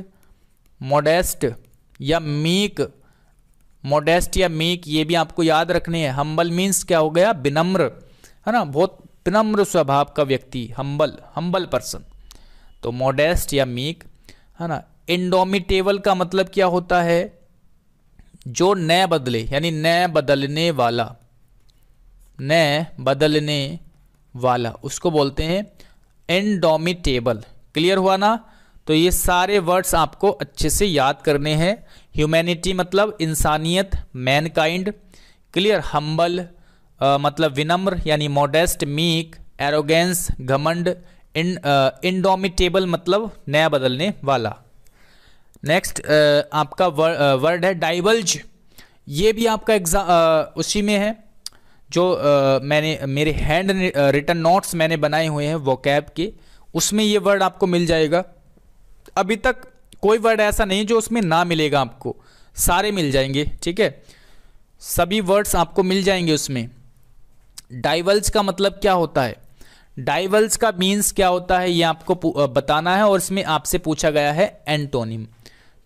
मोडेस्ट या मीक मोडेस्ट या मीक ये भी आपको याद रखने हैं हम्बल मीन्स क्या हो गया विनम्र है ना बहुत विनम्र स्वभाव का व्यक्ति हम्बल हम्बल पर्सन तो मोडेस्ट या मीक है ना इंडोमिटेबल का मतलब क्या होता है जो न बदले यानी न बदलने वाला न बदलने वाला उसको बोलते हैं एंडोमिटेबल क्लियर हुआ ना तो ये सारे वर्ड्स आपको अच्छे से याद करने हैं ह्यूमैनिटी मतलब इंसानियत मैनकाइंड क्लियर हम्बल मतलब विनम्र यानी मोडेस्ट मीक एरोगेंस घमंड इंडोमिटेबल मतलब नया बदलने वाला नेक्स्ट आपका वर्ड है डाइवल्ज ये भी आपका एग्जाम उसी में है जो आ, मैंने मेरे हैंड रिटर्न नोट्स मैंने बनाए हुए हैं वो कैब के उसमें ये वर्ड आपको मिल जाएगा अभी तक कोई वर्ड ऐसा नहीं जो उसमें ना मिलेगा आपको सारे मिल जाएंगे ठीक है सभी वर्ड्स आपको मिल जाएंगे उसमें डाइवल्स का मतलब क्या होता है डाइवल्स का मीन्स क्या होता है ये आपको बताना है और इसमें आपसे पूछा गया है एंटोनिम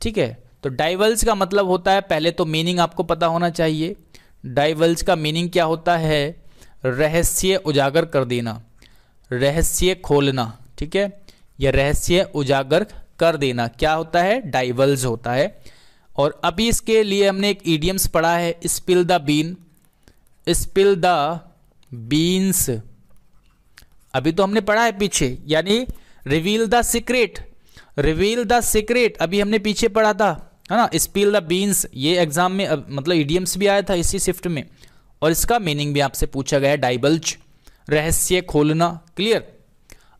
ठीक है तो डाइवल्स का मतलब होता है पहले तो मीनिंग आपको पता होना चाहिए डाइवल्ज का मीनिंग क्या होता है रहस्य उजागर कर देना रहस्य खोलना ठीक है या रहस्य उजागर कर देना क्या होता है डाइवल्ज होता है और अभी इसके लिए हमने एक ईडियम्स पढ़ा है spill the bean spill the beans अभी तो हमने पढ़ा है पीछे यानी reveal the secret reveal the secret अभी हमने पीछे पढ़ा था है ना स्पील द बीन्स ये एग्जाम में मतलब ईडीएम्स भी आया था इसी शिफ्ट में और इसका मीनिंग भी आपसे पूछा गया है डाइबल्च रहस्य खोलना क्लियर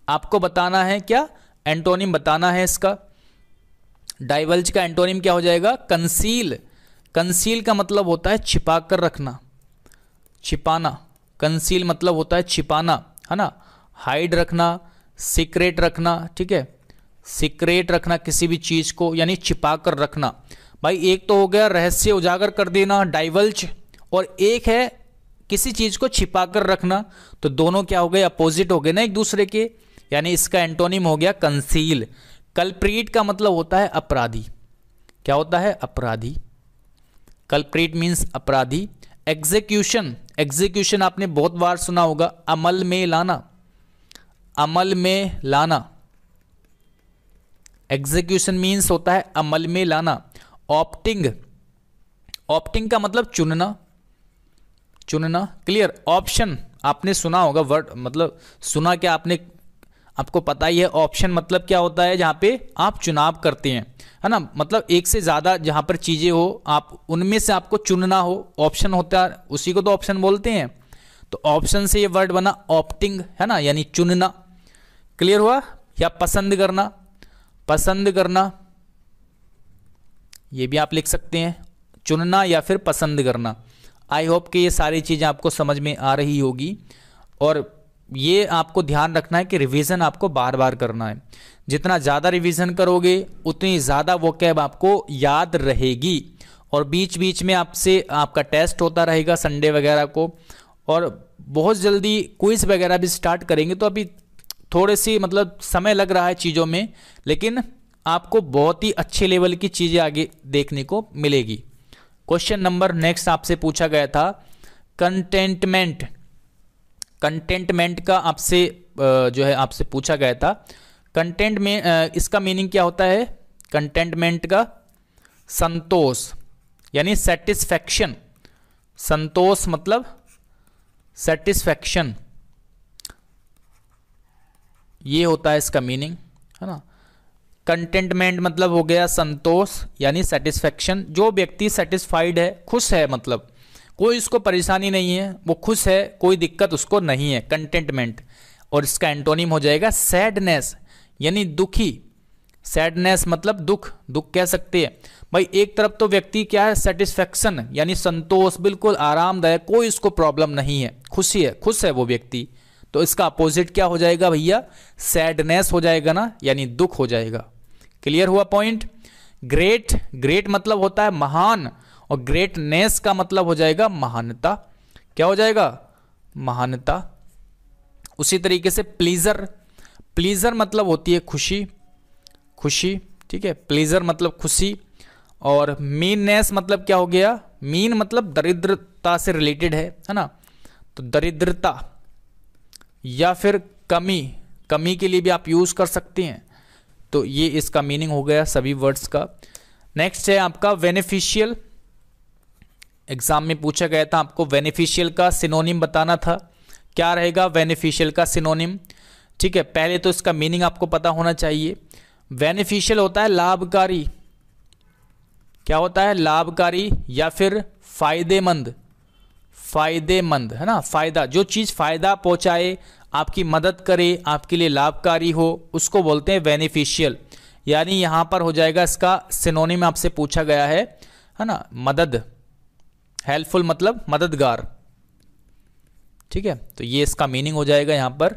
आपको बताना है क्या एंटोनिम बताना है इसका डाइवल्ज का एंटोनिम क्या हो जाएगा कंसील कंसील का मतलब होता है छिपा कर रखना छिपाना कंसील मतलब होता है छिपाना है ना हाइड रखना सीक्रेट रखना ठीक है सिक्रेट रखना किसी भी चीज़ को यानी छिपा कर रखना भाई एक तो हो गया रहस्य उजागर कर देना डाइवल्च और एक है किसी चीज़ को छिपा कर रखना तो दोनों क्या हो गए अपोजिट हो गए ना एक दूसरे के यानी इसका एंटोनिम हो गया कंसील कल्प्रीट का मतलब होता है अपराधी क्या होता है अपराधी कल्प्रीट मीन्स अपराधी एग्जीक्यूशन एग्जीक्यूशन आपने बहुत बार सुना होगा अमल में लाना अमल में लाना एग्जीक्यूशन मीन्स होता है अमल में लाना ऑप्टिंग ऑप्टिंग का मतलब चुनना चुनना क्लियर ऑप्शन आपने सुना होगा वर्ड मतलब सुना क्या आपने आपको पता ही है ऑप्शन मतलब क्या होता है जहाँ पे आप चुनाव करते हैं है ना मतलब एक से ज़्यादा जहाँ पर चीज़ें हो आप उनमें से आपको चुनना हो ऑप्शन होता है उसी को तो ऑप्शन बोलते हैं तो ऑप्शन से ये वर्ड बना ऑप्टिंग है ना यानी चुनना क्लियर हुआ या पसंद करना पसंद करना ये भी आप लिख सकते हैं चुनना या फिर पसंद करना आई होप कि ये सारी चीज़ें आपको समझ में आ रही होगी और ये आपको ध्यान रखना है कि रिवीजन आपको बार बार करना है जितना ज़्यादा रिवीजन करोगे उतनी ज़्यादा वो कैब आपको याद रहेगी और बीच बीच में आपसे आपका टेस्ट होता रहेगा संडे वगैरह को और बहुत जल्दी क्विज वगैरह भी स्टार्ट करेंगे तो अभी थोड़े सी मतलब समय लग रहा है चीज़ों में लेकिन आपको बहुत ही अच्छे लेवल की चीज़ें आगे देखने को मिलेगी क्वेश्चन नंबर नेक्स्ट आपसे पूछा गया था कंटेंटमेंट कंटेंटमेंट का आपसे जो है आपसे पूछा गया था कंटेंट में इसका मीनिंग क्या होता है कंटेंटमेंट का संतोष यानी सेटिस्फैक्शन संतोष मतलब सेटिस्फैक्शन ये होता है इसका मीनिंग है ना कंटेंटमेंट मतलब हो गया संतोष यानी सेटिस्फैक्शन जो व्यक्ति सेटिस्फाइड है खुश है मतलब कोई उसको परेशानी नहीं है वो खुश है कोई दिक्कत उसको नहीं है कंटेंटमेंट और इसका एंटोनिम हो जाएगा सैडनेस यानी दुखी सैडनेस मतलब दुख दुख कह सकते हैं भाई एक तरफ तो व्यक्ति क्या है सेटिस्फैक्शन यानी संतोष बिल्कुल आरामदायक कोई उसको प्रॉब्लम नहीं है खुशी है खुश है वो व्यक्ति तो इसका अपोजिट क्या हो जाएगा भैया सैडनेस हो जाएगा ना यानी दुख हो जाएगा क्लियर हुआ पॉइंट ग्रेट ग्रेट मतलब होता है महान और ग्रेटनेस का मतलब हो जाएगा महानता क्या हो जाएगा महानता उसी तरीके से प्लीजर प्लीजर मतलब होती है खुशी खुशी ठीक है प्लीजर मतलब खुशी और मीननेस मतलब क्या हो गया मीन मतलब दरिद्रता से रिलेटेड है है ना तो दरिद्रता या फिर कमी कमी के लिए भी आप यूज़ कर सकते हैं तो ये इसका मीनिंग हो गया सभी वर्ड्स का नेक्स्ट है आपका बेनिफिशियल एग्जाम में पूछा गया था आपको बेनिफिशियल का सिनोनिम बताना था क्या रहेगा बेनिफिशियल का सिनोनिम ठीक है पहले तो इसका मीनिंग आपको पता होना चाहिए बेनिफिशियल होता है लाभकारी क्या होता है लाभकारी या फिर फायदेमंद फायदेमंद है ना फायदा जो चीज़ फायदा पहुंचाए आपकी मदद करे आपके लिए लाभकारी हो उसको बोलते हैं बेनिफिशियल यानी यहां पर हो जाएगा इसका सिनोनिम आपसे पूछा गया है है ना मदद हेल्पफुल मतलब मददगार ठीक है तो ये इसका मीनिंग हो जाएगा यहां पर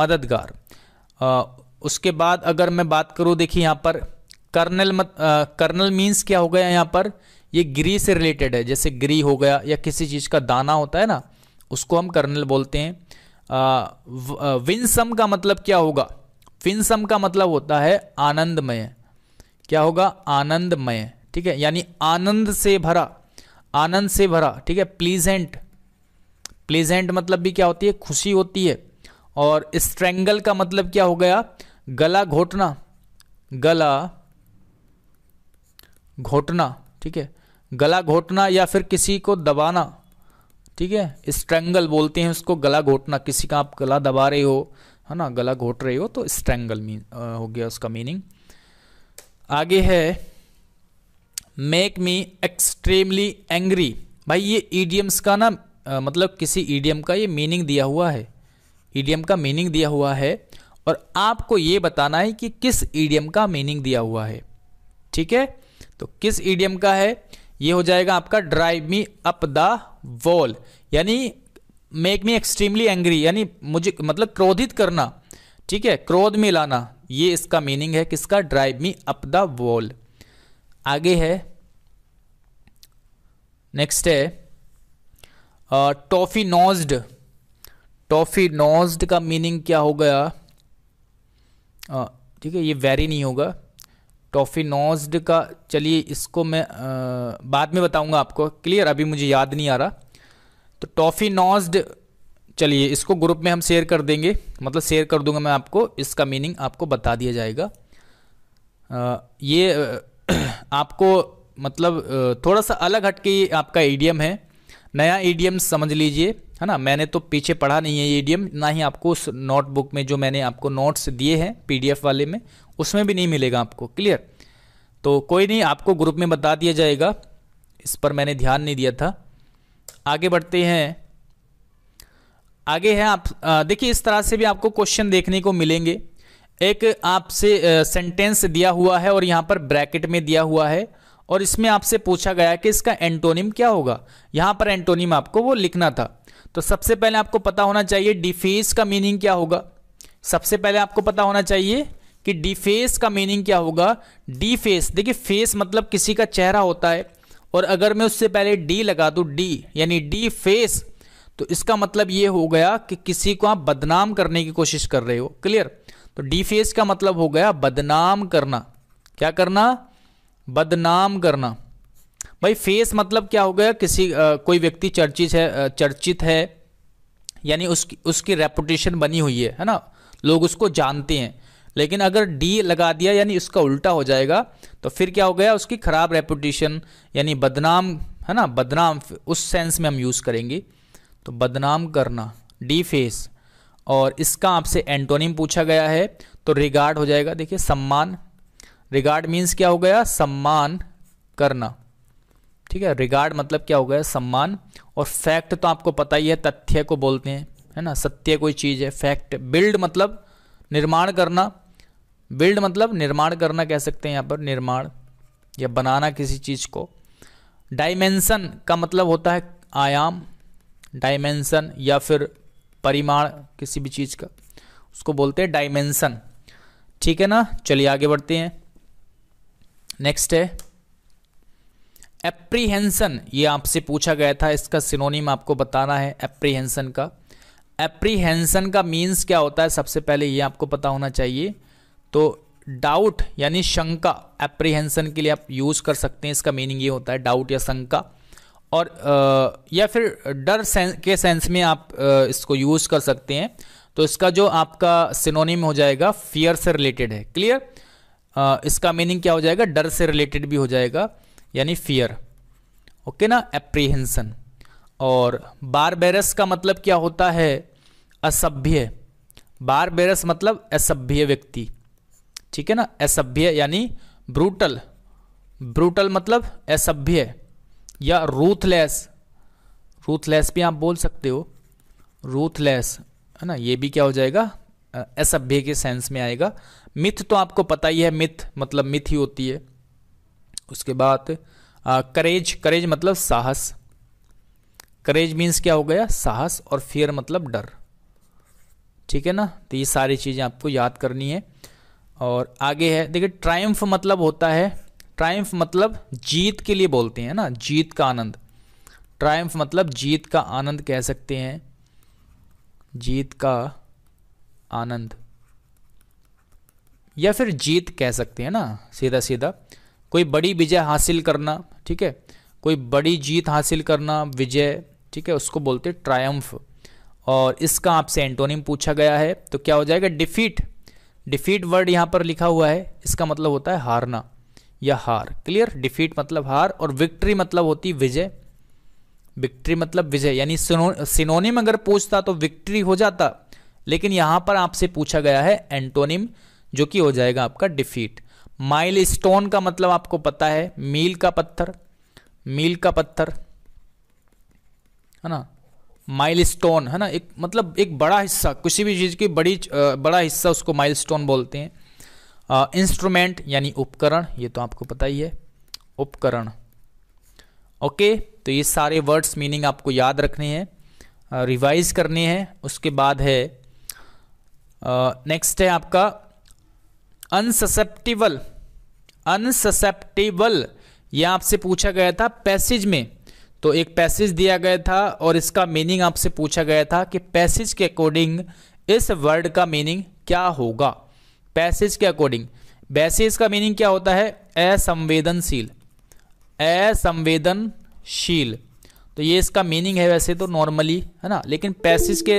मददगार आ, उसके बाद अगर मैं बात करूँ देखिए यहां पर कर्नल मत आ, कर्नल मीन्स क्या हो गया यहां पर ये ग्री से रिलेटेड है जैसे ग्री हो गया या किसी चीज़ का दाना होता है ना उसको हम कर्नल बोलते हैं विनसम का मतलब क्या होगा फिनसम का मतलब होता है आनंदमय क्या होगा आनंदमय ठीक है यानी आनंद से भरा आनंद से भरा ठीक है प्लीजेंट प्लीजेंट मतलब भी क्या होती है खुशी होती है और स्ट्रेंगल का मतलब क्या हो गया गला घोटना गला घोटना ठीक है गला घोटना या फिर किसी को दबाना ठीक है स्ट्रेंगल बोलते हैं उसको गला घोटना किसी का आप गला दबा रहे हो है ना गला घोट रहे हो तो स्ट्रेंगल मीन हो गया उसका मीनिंग आगे है मेक मी एक्सट्रीमली एंग्री भाई ये ईडियम्स का ना मतलब किसी ईडियम का ये मीनिंग दिया हुआ है ईडियम का मीनिंग दिया हुआ है और आपको ये बताना है कि किस ईडियम का मीनिंग दिया हुआ है ठीक है तो किस ईडियम का है ये हो जाएगा आपका drive me up the wall यानी मेक मी एक्सट्रीमली एंग्री यानी मुझे मतलब क्रोधित करना ठीक है क्रोध में लाना ये इसका मीनिंग है किसका drive me up the wall आगे है नेक्स्ट है टॉफी नोज्ड टॉफी नोज्ड का मीनिंग क्या हो गया ठीक है ये वेरी नहीं होगा टोफिनोज्ड का चलिए इसको मैं आ, बाद में बताऊंगा आपको क्लियर अभी मुझे याद नहीं आ रहा तो टोफिनोज्ड चलिए इसको ग्रुप में हम शेयर कर देंगे मतलब शेयर कर दूंगा मैं आपको इसका मीनिंग आपको बता दिया जाएगा आ, ये आपको मतलब थोड़ा सा अलग हट के आपका एडियम है नया एडियम समझ लीजिए है ना मैंने तो पीछे पढ़ा नहीं है एडियम ना ही आपको उस नोटबुक में जो मैंने आपको नोट्स दिए हैं पीडीएफ वाले में उसमें भी नहीं मिलेगा आपको क्लियर तो कोई नहीं आपको ग्रुप में बता दिया जाएगा इस पर मैंने ध्यान नहीं दिया था आगे बढ़ते हैं आगे है आप देखिए इस तरह से भी आपको क्वेश्चन देखने को मिलेंगे एक आपसे सेंटेंस दिया हुआ है और यहाँ पर ब्रैकेट में दिया हुआ है और इसमें आपसे पूछा गया कि इसका एंटोनिम क्या होगा यहाँ पर एंटोनिम आपको वो लिखना था तो सबसे पहले आपको पता होना चाहिए डिफेस का मीनिंग क्या होगा सबसे पहले आपको पता होना चाहिए कि डिफेस का मीनिंग क्या होगा डी फेस देखिए फेस मतलब किसी का चेहरा होता है और अगर मैं उससे पहले डी लगा दूँ डी यानी डी फेस तो इसका मतलब ये हो गया कि किसी को आप बदनाम करने की कोशिश कर रहे हो क्लियर तो डिफेस का मतलब हो गया बदनाम करना क्या करना बदनाम करना भाई फेस मतलब क्या हो गया किसी आ, कोई व्यक्ति चर्चित है चर्चित है यानी उसकी उसकी रेपुटेशन बनी हुई है है ना लोग उसको जानते हैं लेकिन अगर डी लगा दिया यानी इसका उल्टा हो जाएगा तो फिर क्या हो गया उसकी ख़राब रेपुटेशन यानी बदनाम है ना बदनाम उस सेंस में हम यूज़ करेंगे तो बदनाम करना डी फेस और इसका आपसे एंटोनिम पूछा गया है तो रिगार्ड हो जाएगा देखिए सम्मान रिगार्ड मीन्स क्या हो गया सम्मान करना ठीक है रिगार्ड मतलब क्या हो गया सम्मान और फैक्ट तो आपको पता ही है तथ्य को बोलते हैं है ना सत्य कोई चीज़ है फैक्ट बिल्ड मतलब निर्माण करना बिल्ड मतलब निर्माण करना कह सकते हैं यहाँ पर निर्माण या बनाना किसी चीज़ को डायमेंसन का मतलब होता है आयाम डायमेंसन या फिर परिमाण किसी भी चीज़ का उसको बोलते हैं डायमेंसन ठीक है ना चलिए आगे बढ़ते हैं नेक्स्ट है एप्रीहेंसन ये आपसे पूछा गया था इसका सिनोनिम आपको बताना है एप्रीहेंसन का एप्रीहेंसन का मीन्स क्या होता है सबसे पहले ये आपको पता होना चाहिए तो डाउट यानी शंका एप्रीहेंसन के लिए आप यूज कर सकते हैं इसका मीनिंग ये होता है डाउट या शंका और आ, या फिर डर सें, के सेंस में आप आ, इसको यूज कर सकते हैं तो इसका जो आपका सिनोनिम हो जाएगा फियर से रिलेटेड है क्लियर इसका मीनिंग क्या हो जाएगा डर से रिलेटेड भी हो जाएगा यानी फियर ओके ना एप्रीहेंसन और बारबेरस का मतलब क्या होता है असभ्य बारबेरस मतलब असभ्य व्यक्ति ठीक है ना असभ्य यानी ब्रूटल ब्रूटल मतलब असभ्य या रूथलेस रूथलेस भी आप बोल सकते हो रूथलेस है ना ये भी क्या हो जाएगा असभ्य के सेंस में आएगा मिथ तो आपको पता ही है मिथ मतलब मिथ ही होती है उसके बाद करेज करेज मतलब साहस करेज मीन्स क्या हो गया साहस और फियर मतलब डर ठीक है ना तो ये सारी चीज़ें आपको याद करनी है और आगे है देखिए ट्राइम्फ मतलब होता है ट्राइम्फ मतलब जीत के लिए बोलते हैं ना जीत का आनंद ट्राइम्फ मतलब जीत का आनंद कह सकते हैं जीत का आनंद या फिर जीत कह सकते हैं ना सीधा सीधा कोई बड़ी विजय हासिल करना ठीक है कोई बड़ी जीत हासिल करना विजय ठीक है उसको बोलते हैं ट्रायम्फ और इसका आपसे एंटोनिम पूछा गया है तो क्या हो जाएगा डिफीट डिफीट वर्ड यहां पर लिखा हुआ है इसका मतलब होता है हारना या हार क्लियर डिफीट मतलब हार और विक्ट्री मतलब होती विजय विक्ट्री मतलब विजय यानी सिनोनिम अगर पूछता तो विक्ट्री हो जाता लेकिन यहां पर आपसे पूछा गया है एंटोनिम जो कि हो जाएगा आपका डिफीट माइल स्टोन का मतलब आपको पता है मील का पत्थर मील का पत्थर है ना माइलस्टोन है ना एक मतलब एक बड़ा हिस्सा किसी भी चीज़ की बड़ी बड़ा हिस्सा उसको माइलस्टोन बोलते हैं इंस्ट्रूमेंट यानी उपकरण ये तो आपको पता ही है उपकरण ओके तो ये सारे वर्ड्स मीनिंग आपको याद रखने हैं रिवाइज करने हैं उसके बाद है नेक्स्ट है आपका अनससेप्टिबल अनससेप्टिबल यह आपसे पूछा गया था पैसेज में तो एक पैसेज दिया गया था और इसका मीनिंग आपसे पूछा गया था कि पैसेज के अकॉर्डिंग इस वर्ड का मीनिंग क्या होगा पैसेज के अकॉर्डिंग वैसे इसका मीनिंग क्या होता है असंवेदनशील असंवेदनशील तो ये इसका मीनिंग है वैसे तो नॉर्मली है ना लेकिन पैसेज के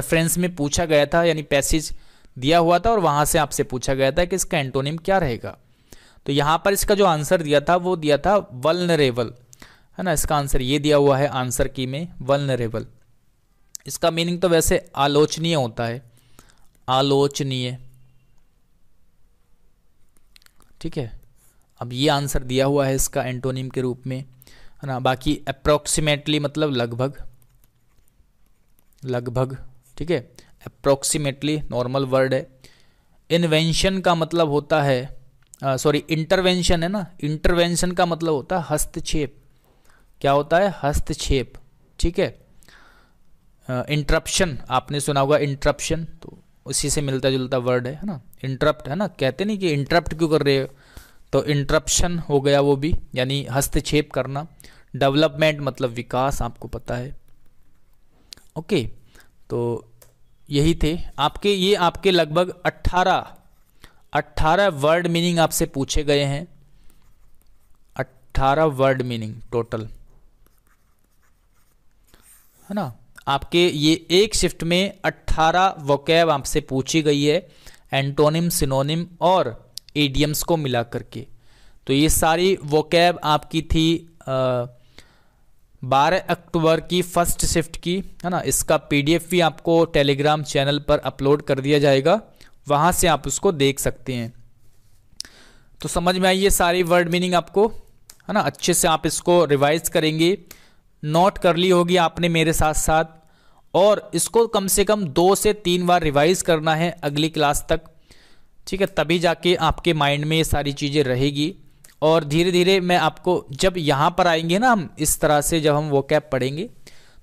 रेफरेंस में पूछा गया था यानी पैसेज दिया हुआ था और वहाँ से आपसे पूछा गया था कि इसका एंटोनिम क्या रहेगा तो यहाँ पर इसका जो आंसर दिया था वो दिया था वलनरेबल है ना इसका आंसर ये दिया हुआ है आंसर की में वलनरेबल इसका मीनिंग तो वैसे आलोचनीय होता है आलोचनीय ठीक है अब ये आंसर दिया हुआ है इसका एंटोनिम के रूप में है ना बाकी अप्रोक्सीमेटली मतलब लगभग लगभग ठीक है अप्रोक्सीमेटली नॉर्मल वर्ड है इन्वेंशन का मतलब होता है सॉरी इंटरवेंशन है ना इंटरवेंशन का मतलब होता है हस्तक्षेप क्या होता है हस्तक्षेप ठीक है इंटरप्शन आपने सुना होगा इंटरप्शन तो उसी से मिलता जुलता वर्ड है है ना इंटरप्ट है ना कहते नहीं कि इंटरप्ट क्यों कर रहे हो तो इंटरप्शन हो गया वो भी यानी हस्तक्षेप करना डेवलपमेंट मतलब विकास आपको पता है ओके तो यही थे आपके ये आपके लगभग 18 18 वर्ड मीनिंग आपसे पूछे गए हैं 18 वर्ड मीनिंग टोटल है ना आपके ये एक शिफ्ट में 18 वोकैब आपसे पूछी गई है एंटोनिम सिनोनिम और एडियम्स को मिला करके तो ये सारी वोकैब आपकी थी बारह अक्टूबर की फर्स्ट शिफ्ट की है ना इसका पीडीएफ भी आपको टेलीग्राम चैनल पर अपलोड कर दिया जाएगा वहाँ से आप उसको देख सकते हैं तो समझ में आई ये सारी वर्ड मीनिंग आपको है ना अच्छे से आप इसको रिवाइज करेंगे नोट कर ली होगी आपने मेरे साथ साथ और इसको कम से कम दो से तीन बार रिवाइज करना है अगली क्लास तक ठीक है तभी जाके आपके माइंड में ये सारी चीज़ें रहेगी और धीरे धीरे मैं आपको जब यहाँ पर आएंगे ना हम इस तरह से जब हम वो कैप पढ़ेंगे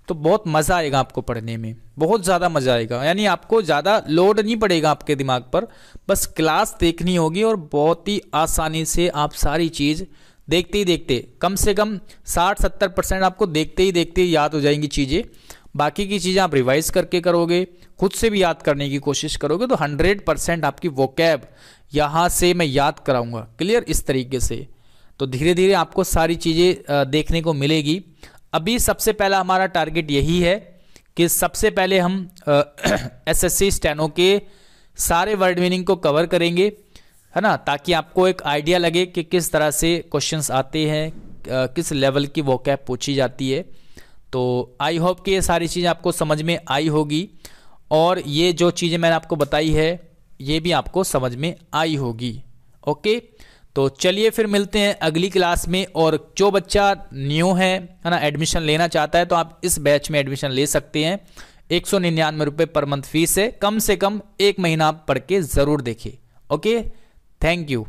तो बहुत मज़ा आएगा आपको पढ़ने में बहुत ज़्यादा मज़ा आएगा यानी आपको ज़्यादा लोड नहीं पड़ेगा आपके दिमाग पर बस क्लास देखनी होगी और बहुत ही आसानी से आप सारी चीज़ देखते ही देखते कम से कम साठ सत्तर परसेंट आपको देखते ही देखते ही याद हो जाएंगी चीज़ें बाकी की चीज़ें आप रिवाइज करके करोगे खुद से भी याद करने की कोशिश करोगे तो हंड्रेड परसेंट आपकी वो कैब यहाँ से मैं याद कराऊंगा क्लियर इस तरीके से तो धीरे धीरे आपको सारी चीज़ें देखने को मिलेगी अभी सबसे पहला हमारा टारगेट यही है कि सबसे पहले हम एस एस के सारे वर्ड मीनिंग को कवर करेंगे है ना ताकि आपको एक आइडिया लगे कि किस तरह से क्वेश्चंस आते हैं किस लेवल की वोकैब पूछी जाती है तो आई होप कि ये सारी चीज़ आपको समझ में आई होगी और ये जो चीज़ें मैंने आपको बताई है ये भी आपको समझ में आई होगी ओके तो चलिए फिर मिलते हैं अगली क्लास में और जो बच्चा न्यू है है ना एडमिशन लेना चाहता है तो आप इस बैच में एडमिशन ले सकते हैं एक सौ निन्यानवे रुपये पर मंथ फीस है कम से कम एक महीना आप पढ़ के ज़रूर देखिए ओके Thank you.